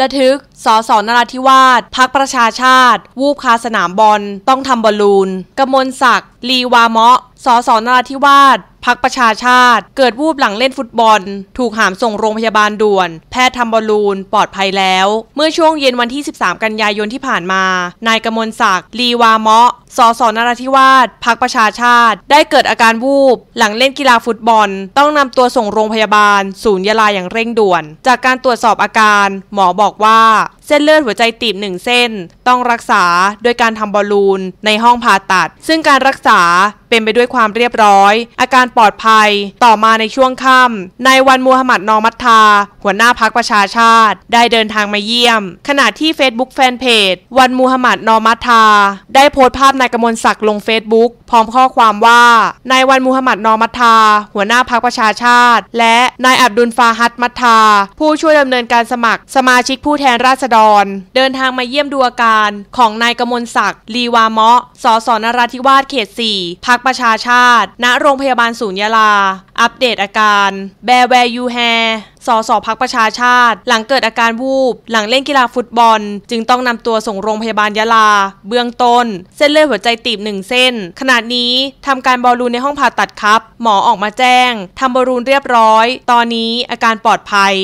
ระทึก สสนราธิวาสพักประชาชาติ วูบคาสนามบอล ต้องทำบอลลูนกมลศักดิ์ ลีวาเมาะสสนราธิวาสพักประชาชาติ เกิดวูบหลังเล่นฟุตบอล ถูกหามส่งโรงพยาบาลด่วนแพทย์ทำบอลลูนปลอดภัยแล้ว เมื่อช่วงเย็นวันที่ 13 กันยายนที่ผ่านมา นายกมลศักดิ์ลีวาเมาะสสนราธิวาสพักประชาชาติ ได้เกิดอาการวูบหลังเล่นกีฬาฟุตบอลต้องนำตัวส่งโรงพยาบาล ศูนย์ยาลาอย่างเร่งด่วน จากการตรวจสอบอาการหมอบอกว่าเส้นเลือดหัวใจตีบหนึ่งเส้นต้องรักษา โดยการทำบอลลูนในห้องผ่าตัด ซึ่งการรักษาเป็นไปด้วยความเรียบร้อย อาการปลอดภัยต่อมาในช่วงค่ำนายวันมูฮัมหมัดนอมัตทาหัวหน้าพักประชาชาติ ได้เดินทางมาเยี่ยม ขณะที่ Facebook แฟนเพจวันมูฮัมหมัดนอมัตทาได้โพสต์ภาพนายกมลศักดิ์ลง Facebook พร้อมข้อความว่านายวันมูฮัมหมัดนอมัตทาหัวหน้าพักประชาชาติ และนายอับดุลฟาฮัดมัตทา ผู้ช่วยดำเนินการสมัครสมาชิกผู้แทนราษดรเดินทางมาเยี่ยมดูอาการของนายกมลศักดิ์ลีวาเมาะสส นราธิวาสเขต 4พักประชาชาติ ณ โรงพยาบาลศูนย์ยาลา อัปเดตอาการแบแวยูแฮ สสพักประชาชาติ หลังเกิดอาการวูบหลังเล่นกีฬาฟุตบอล จึงต้องนำตัวส่งโรงพยาบาลยะลา เบื้องต้น เส้นเลือดหัวใจตีบหนึ่งเส้น ขณะนี้ ทำการบอลูนในห้องผ่าตัดครับหมอออกมาแจ้งทำบอลูนเรียบร้อย ตอนนี้อาการปลอดภัย